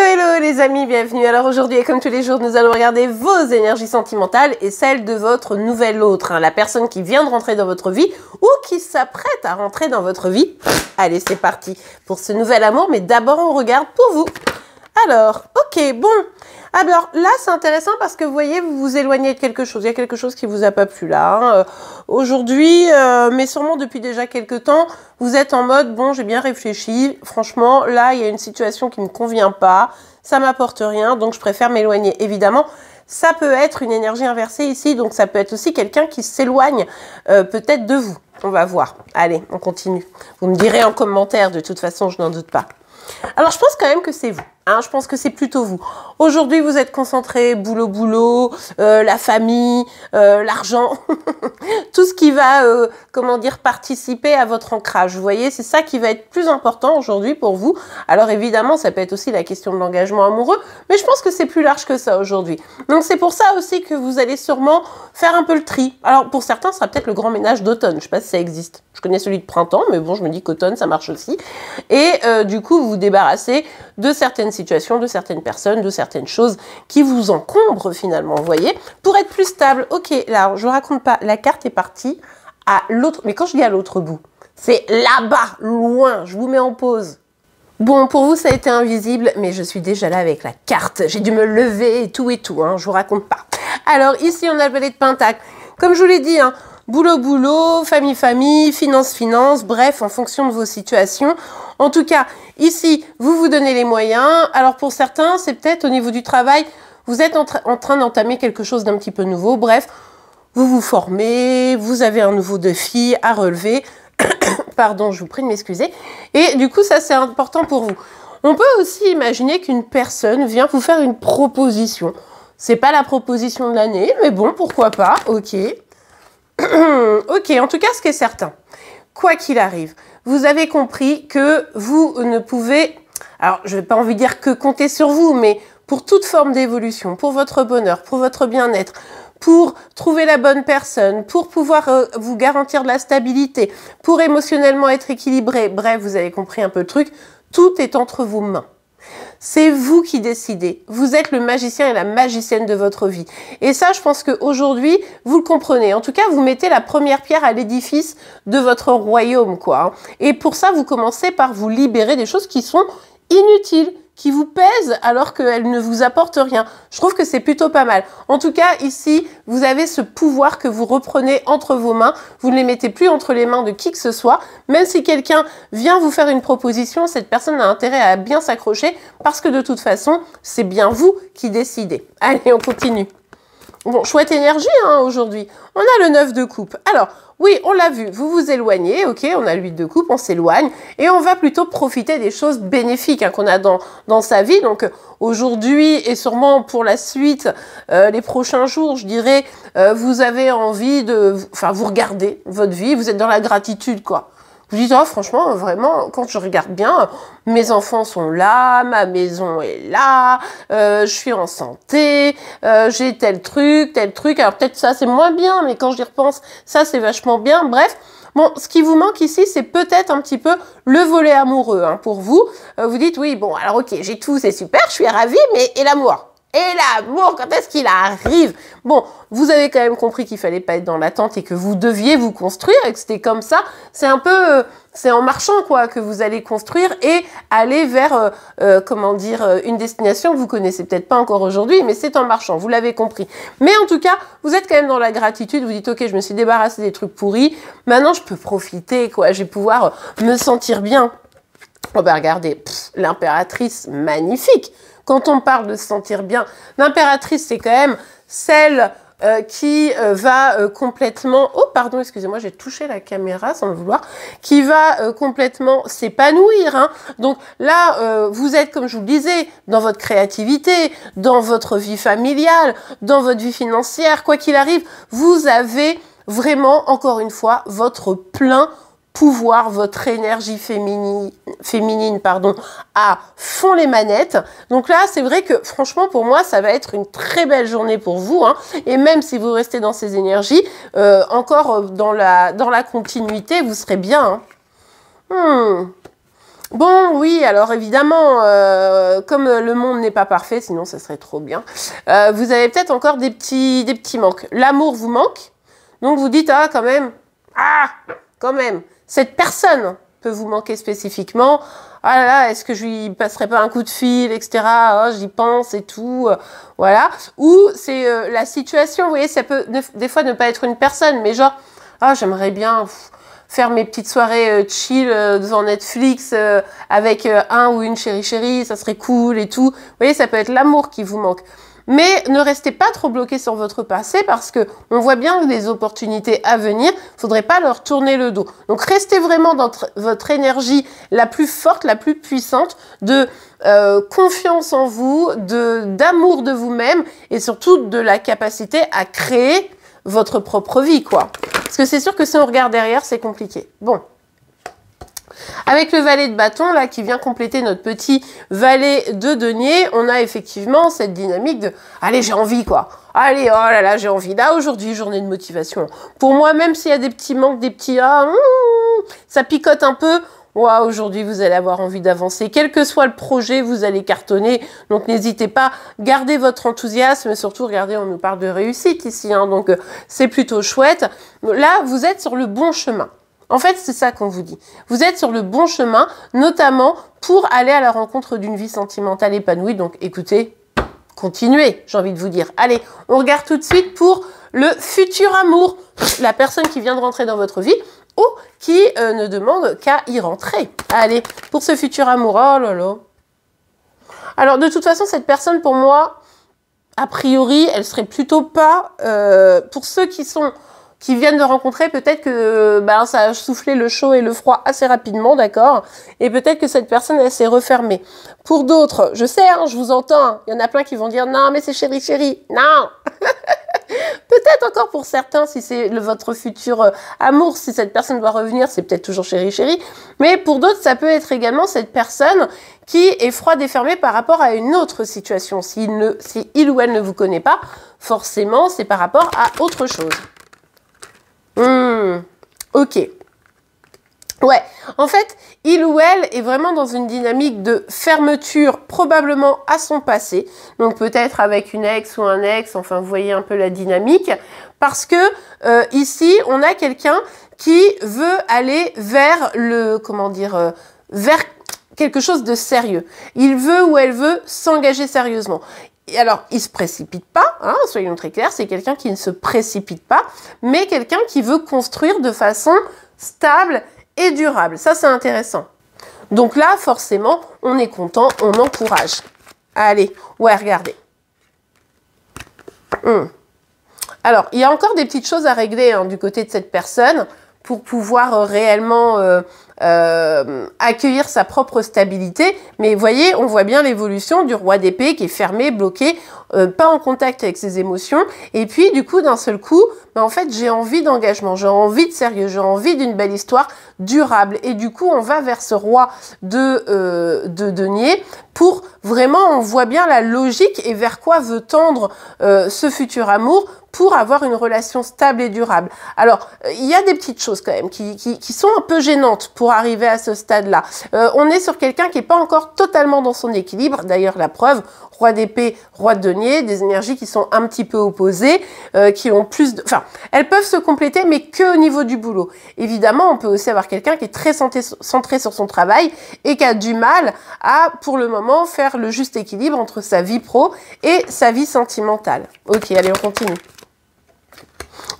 Hello hello les amis, bienvenue. Alors aujourd'hui, comme tous les jours, nous allons regarder vos énergies sentimentales et celles de votre nouvel autre, hein, la personne qui vient de rentrer dans votre vie ou qui s'apprête à rentrer dans votre vie. Allez, c'est parti pour ce nouvel amour, mais d'abord on regarde pour vous. Alors, ok, bon, alors là c'est intéressant parce que vous voyez vous vous éloignez de quelque chose, il y a quelque chose qui vous a pas plu là. Hein. Euh, aujourd'hui, euh, mais sûrement depuis déjà quelques temps, vous êtes en mode bon j'ai bien réfléchi, franchement là il y a une situation qui ne me convient pas, ça m'apporte rien donc je préfère m'éloigner évidemment. Ça peut être une énergie inversée ici, donc ça peut être aussi quelqu'un qui s'éloigne euh, peut-être de vous. On va voir. Allez, on continue. Vous me direz en commentaire, de toute façon, je n'en doute pas. Alors, je pense quand même que c'est vous. Hein. je pense que c'est plutôt vous. Aujourd'hui, vous êtes concentré boulot, boulot, euh, la famille, euh, l'argent, tout ce qui va, euh, comment dire, participer à votre ancrage. Vous voyez, c'est ça qui va être plus important aujourd'hui pour vous. Alors évidemment, ça peut être aussi la question de l'engagement amoureux, mais je pense que c'est plus large que ça aujourd'hui. Donc c'est pour ça aussi que vous allez sûrement faire un peu le tri. Alors pour certains, ça sera peut-être le grand ménage d'automne. Je ne sais pas si ça existe. Je connais celui de printemps, mais bon, je me dis qu'automne, ça marche aussi. Et du coup, vous vous débarrassez de certaines situations, de certaines personnes, de certaines certaines choses qui vous encombre finalement, voyez, pour être plus stable. Ok, là, je vous raconte pas, la carte est partie à l'autre, mais quand je dis à l'autre bout, c'est là-bas, loin, je vous mets en pause. Bon, pour vous, ça a été invisible, mais je suis déjà là avec la carte. J'ai dû me lever et tout et tout, hein, je vous raconte pas. Alors ici, on a le valet de Pentacle. Comme je vous l'ai dit, hein, boulot, boulot, famille, famille, finance, finance, bref, en fonction de vos situations, en tout cas, ici, vous vous donnez les moyens. Alors pour certains, c'est peut-être au niveau du travail, vous êtes en, train d'entamer quelque chose d'un petit peu nouveau. Bref, vous vous formez, vous avez un nouveau défi à relever. Pardon, je vous prie de m'excuser. Et du coup, ça, c'est important pour vous. On peut aussi imaginer qu'une personne vient vous faire une proposition. C'est pas la proposition de l'année, mais bon, pourquoi pas, ok. ok, en tout cas, ce qui est certain, quoi qu'il arrive, vous avez compris que vous ne pouvez, alors je n'ai pas envie de dire que compter sur vous, mais pour toute forme d'évolution, pour votre bonheur, pour votre bien-être, pour trouver la bonne personne, pour pouvoir euh, vous garantir de la stabilité, pour émotionnellement être équilibré, bref, vous avez compris un peu le truc, tout est entre vos mains. C'est vous qui décidez. Vous êtes le magicien et la magicienne de votre vie. Et ça, je pense qu'aujourd'hui, vous le comprenez. En tout cas, vous mettez la première pierre à l'édifice de votre royaume, quoi. Hein. Et pour ça, vous commencez par vous libérer des choses qui sont inutiles, qui vous pèse alors qu'elle ne vous apporte rien. Je trouve que c'est plutôt pas mal. En tout cas, ici, vous avez ce pouvoir que vous reprenez entre vos mains. Vous ne les mettez plus entre les mains de qui que ce soit. Même si quelqu'un vient vous faire une proposition, cette personne a intérêt à bien s'accrocher parce que de toute façon, c'est bien vous qui décidez. Allez, on continue. Bon, chouette énergie hein, aujourd'hui. On a le 9 de coupe. Alors, oui, on l'a vu, vous vous éloignez, ok, on a le 8 de coupe, on s'éloigne, et on va plutôt profiter des choses bénéfiques hein, qu'on a dans, dans sa vie. Donc aujourd'hui et sûrement pour la suite, euh, les prochains jours, je dirais, euh, vous avez envie de... Enfin, vous regardez votre vie, vous êtes dans la gratitude, quoi. Vous dites, oh, ah, franchement, vraiment, quand je regarde bien, mes enfants sont là, ma maison est là, euh, je suis en santé, euh, j'ai tel truc, tel truc. Alors peut-être ça, c'est moins bien, mais quand j'y repense, ça, c'est vachement bien. Bref. Bon, ce qui vous manque ici, c'est peut-être un petit peu le volet amoureux hein, pour vous. Euh, vous dites, oui, bon, alors ok, j'ai tout, c'est super, je suis ravie, mais et l'amour et l'amour, quand est-ce qu'il arrive Bon, vous avez quand même compris qu'il fallait pas être dans l'attente et que vous deviez vous construire et que c'était comme ça. C'est un peu, euh, c'est en marchant quoi que vous allez construire et aller vers, euh, euh, comment dire, une destination que vous connaissez peut-être pas encore aujourd'hui, mais c'est en marchant. Vous l'avez compris. Mais en tout cas, vous êtes quand même dans la gratitude. Vous dites ok, je me suis débarrassé des trucs pourris. Maintenant, je peux profiter quoi. Je vais pouvoir me sentir bien. Oh ben regardez, l'impératrice magnifique. Quand on parle de se sentir bien, l'impératrice, c'est quand même celle euh, qui euh, va euh, complètement, oh pardon, excusez-moi, j'ai touché la caméra sans le vouloir, qui va complètement s'épanouir. Hein. Donc là, vous êtes, comme je vous le disais, dans votre créativité, dans votre vie familiale, dans votre vie financière, quoi qu'il arrive, vous avez vraiment, encore une fois, votre plein pouvoir, votre énergie féminine, féminine pardon, à fond les manettes. Donc là, c'est vrai que franchement, pour moi, ça va être une très belle journée pour vous. Hein. Et même si vous restez dans ces énergies, euh, encore euh, dans la, dans la continuité, vous serez bien. Hein. Hmm. Bon, oui, alors évidemment, euh, comme le monde n'est pas parfait, sinon ça serait trop bien, vous avez peut-être encore des petits, des petits manques. L'amour vous manque, donc vous dites, ah, quand même, ah, quand même, cette personne peut vous manquer spécifiquement. Ah là est-ce que je lui passerais pas un coup de fil, etc. Oh, J'y pense et tout. Euh, voilà. Ou c'est euh, la situation, vous voyez, ça peut des fois ne pas être une personne, mais genre, ah, j'aimerais bien faire mes petites soirées euh, chill devant Netflix avec un ou une chérie chérie, ça serait cool et tout. Vous voyez, ça peut être l'amour qui vous manque mais ne restez pas trop bloqué sur votre passé parce que on voit bien les opportunités à venir, faudrait pas leur tourner le dos. Donc restez vraiment dans votre énergie la plus forte, la plus puissante de euh, confiance en vous, de d'amour de vous-même et surtout de la capacité à créer votre propre vie quoi. Parce que c'est sûr que si on regarde derrière, c'est compliqué. Bon, avec le valet de bâton, là, qui vient compléter notre petit valet de denier, on a effectivement cette dynamique de « Allez, j'ai envie, quoi !» Allez, oh là là, j'ai envie. Là, aujourd'hui, journée de motivation. Pour moi, même s'il y a des petits manques, des petits « Ah, hum, hum, hum ça picote un peu », aujourd'hui vous allez avoir envie d'avancer. Quel que soit le projet, vous allez cartonner. Donc n'hésitez pas, gardez votre enthousiasme, Et surtout regardez, on nous parle de réussite ici, hein. donc euh, c'est plutôt chouette. Là, vous êtes sur le bon chemin. En fait, c'est ça qu'on vous dit. Vous êtes sur le bon chemin, notamment pour aller à la rencontre d'une vie sentimentale épanouie. Donc écoutez, continuez, j'ai envie de vous dire. Allez, on regarde tout de suite pour le futur amour, la personne qui vient de rentrer dans votre vie ou qui euh, ne demande qu'à y rentrer. Allez, pour ce futur amour, oh là là. Alors de toute façon, cette personne pour moi, a priori, elle serait plutôt pas euh, pour ceux qui sont qui viennent de rencontrer, peut-être que ben, ça a soufflé le chaud et le froid assez rapidement, d'accord Et peut-être que cette personne, elle s'est refermée. Pour d'autres, je sais, hein, je vous entends, hein. il y en a plein qui vont dire non, mais c'est chéri, chéri, non Peut-être encore pour certains, si c'est votre futur euh, amour, si cette personne doit revenir, c'est peut-être toujours chéri, chéri. Mais pour d'autres, ça peut être également cette personne qui est froide et fermée par rapport à une autre situation. S'il si il ou elle ne vous connaît pas, forcément, c'est par rapport à autre chose. Hum, Ok. Ouais, en fait, il ou elle est vraiment dans une dynamique de fermeture probablement à son passé, donc peut-être avec une ex ou un ex, enfin vous voyez un peu la dynamique, parce que euh, ici on a quelqu'un qui veut aller vers le, comment dire, euh, vers quelque chose de sérieux. Il veut ou elle veut s'engager sérieusement alors, il se précipite pas, hein, soyons très clairs, c'est quelqu'un qui ne se précipite pas, mais quelqu'un qui veut construire de façon stable et durable. Ça, c'est intéressant. Donc là, forcément, on est content, on encourage. Allez, ouais, regardez. Hum. Alors, il y a encore des petites choses à régler hein, du côté de cette personne pour pouvoir euh, réellement euh, euh, accueillir sa propre stabilité. Mais voyez, on voit bien l'évolution du roi d'épée qui est fermé, bloqué, euh, pas en contact avec ses émotions. Et puis, du coup, d'un seul coup, bah, en fait, j'ai envie d'engagement, j'ai envie de sérieux, j'ai envie d'une belle histoire durable. Et du coup, on va vers ce roi de, euh, de denier pour vraiment, on voit bien la logique et vers quoi veut tendre ce futur amour pour avoir une relation stable et durable. Alors, il y a des petites choses quand même qui sont un peu gênantes pour arriver à ce stade-là. Euh, on est sur quelqu'un qui n'est pas encore totalement dans son équilibre. D'ailleurs, la preuve, roi d'épée, roi de denier, des énergies qui sont un petit peu opposées, euh, qui ont plus de... Enfin, elles peuvent se compléter, mais que au niveau du boulot. Évidemment, on peut aussi avoir quelqu'un qui est très centré sur son travail et qui a du mal à, pour le moment, faire le juste équilibre entre sa vie pro et sa vie sentimentale. Ok, allez, on continue.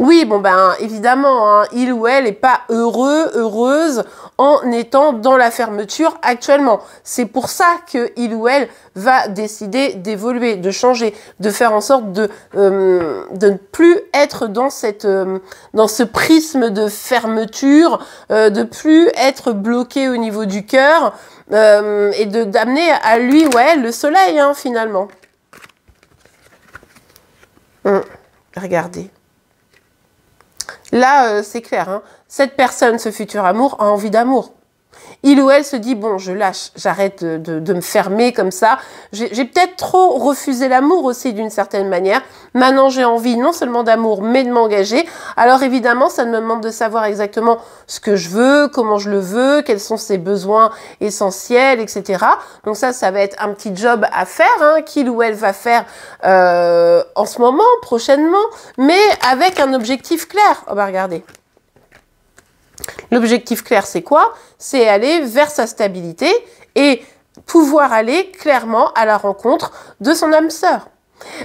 Oui, bon ben évidemment, hein, il ou elle n'est pas heureux, heureuse en étant dans la fermeture actuellement. C'est pour ça que il ou elle va décider d'évoluer, de changer, de faire en sorte de, euh, de ne plus être dans, cette, euh, dans ce prisme de fermeture, de euh, de plus être bloqué au niveau du cœur et de d'amener à lui ou elle le soleil hein, finalement. Hum, regardez. Là, euh, c'est clair. Hein. Cette personne, ce futur amour, a envie d'amour il ou elle se dit, bon, je lâche, j'arrête de, me fermer comme ça. J'ai peut-être trop refusé l'amour aussi d'une certaine manière. Maintenant, j'ai envie non seulement d'amour, mais de m'engager. Alors évidemment, ça me demande de savoir exactement ce que je veux, comment je le veux, quels sont ses besoins essentiels, etc. Donc ça, ça va être un petit job à faire, hein, qu'il ou elle va faire euh, en ce moment, prochainement, mais avec un objectif clair. On oh, bah regardez, L'objectif clair, c'est quoi C'est aller vers sa stabilité et pouvoir aller clairement à la rencontre de son âme sœur.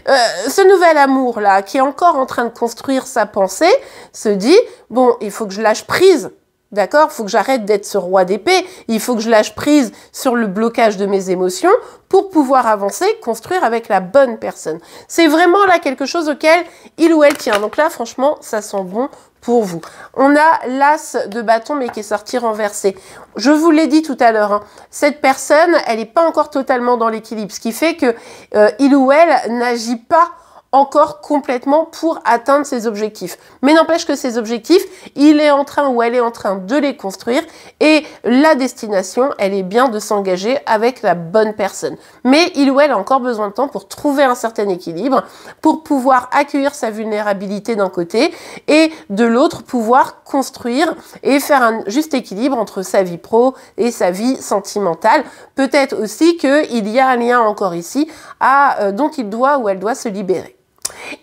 Euh, ce nouvel amour là, qui est encore en train de construire sa pensée, se dit bon, il faut que je lâche prise. D'accord Il faut que j'arrête d'être ce roi d'épée. Il faut que je lâche prise sur le blocage de mes émotions pour pouvoir avancer, construire avec la bonne personne. C'est vraiment là quelque chose auquel il ou elle tient. Donc là, franchement, ça sent bon pour vous. On a l'as de bâton mais qui est sorti renversé. Je vous l'ai dit tout à l'heure, hein. cette personne, elle n'est pas encore totalement dans l'équilibre, ce qui fait que euh, il ou elle n'agit pas encore complètement pour atteindre ses objectifs. Mais n'empêche que ses objectifs, il est en train ou elle est en train de les construire et la destination, elle est bien de s'engager avec la bonne personne. Mais il ou elle a encore besoin de temps pour trouver un certain équilibre, pour pouvoir accueillir sa vulnérabilité d'un côté et de l'autre pouvoir construire et faire un juste équilibre entre sa vie pro et sa vie sentimentale. Peut-être aussi qu'il y a un lien encore ici à, euh, dont il doit ou elle doit se libérer.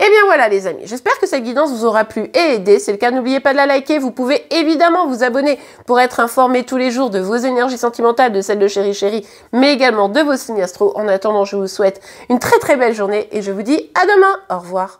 Et eh bien voilà les amis, j'espère que cette guidance vous aura plu et aidé. C'est le cas, n'oubliez pas de la liker. Vous pouvez évidemment vous abonner pour être informé tous les jours de vos énergies sentimentales, de celles de Chéri Chéri, mais également de vos signes astro. En attendant, je vous souhaite une très très belle journée et je vous dis à demain. Au revoir.